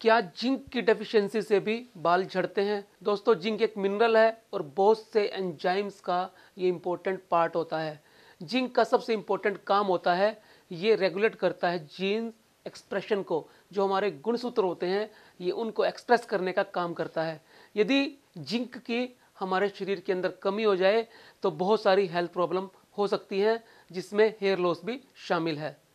क्या जिंक की डेफिशिएंसी से भी बाल झड़ते हैं दोस्तों जिंक एक मिनरल है और बहुत से एंजाइम्स का ये इम्पोर्टेंट पार्ट होता है जिंक का सबसे इम्पोर्टेंट काम होता है ये रेगुलेट करता है जीन्स एक्सप्रेशन को जो हमारे गुणसूत्र होते हैं ये उनको एक्सप्रेस करने का काम करता है यदि जिंक की हमारे शरीर के अंदर कमी हो जाए तो बहुत सारी हेल्थ प्रॉब्लम हो सकती हैं जिसमें हेयर लॉस भी शामिल है